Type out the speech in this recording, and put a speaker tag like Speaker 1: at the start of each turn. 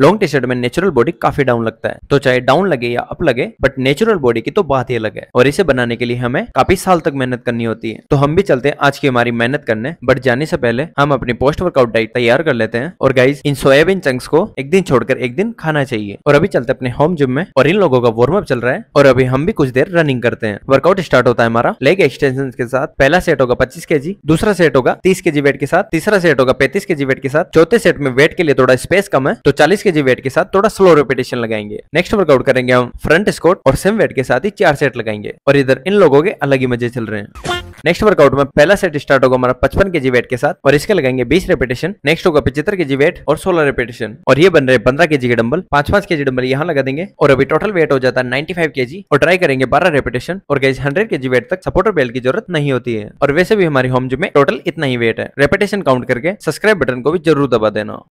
Speaker 1: long T shirt में natural body काफी down लगता है तो चाहे डाउन लगे या अप लगे बट नेचुरल बॉडी की तो बात ही अलग है और इसे बनाने के लिए हमें काफी साल तक मेहनत करनी होती है तो हम भी चलते हैं आज की हमारी मेहनत करने बट जाने से पहले हम अपनी पोस्ट वर्कआउट डाइट तैयार कर लेते हैं और गाइज इन सोयाबीन चंक्स को एक दिन छोड़कर एक दिन खाना चाहिए और अभी चलते अपने होम जिम में और इन लोगों का वार्म अप चल रहा है और अभी हम भी कुछ देर रनिंग करते हैं वर्कआउट स्टार्ट होता है हमारा लेग एक्सटेंशन के साथ पहला सेट होगा पच्चीस के दूसरा सेट होगा तीस के वेट के साथ तीसरा सेट होगा पैंतीस के वेट के साथ चौथे सेट में वेट के लिए थोड़ा स्पेस कम है तो चालीस के जी वेट के साथ थोड़ा स्लो रिपीटेशन लगाएंगे नेक्स्ट वर्कआउट करेंगे हम फ्रंट स्कोट और सेम वेट के साथ ही चार सेट लगाएंगे और इधर इन लोगों के अलग ही मजे चल रहे हैं नेक्स्ट वर्कआउट में पहला सेट स्टार्ट होगा हमारा पचपन के जी वेट के साथ और इसके लगाएंगे बीस रेपिटेशन नेक्स्ट होगा पचहत्तर के जी वेट और सोलह रेपिटेशन और ये बन रहे पंद्रह के जी के डंबल पांच पांच के जी डंबल यहाँ लगा देंगे और अभी टोटल वेट हो जाता है नाइन्टी फाइव के जी और ट्राई करेंगे बारह रेपिटेशन और गैस हंड्रेड के जी वेट तक सपोर्टर बेल्ट की जरूरत नहीं होती है और वैसे भी हमारी होम जिम में टोटल इतना ही वेट है रेपिटेशन काउंट करके सब्सक्राइब बटन को भी जरूर दबा देना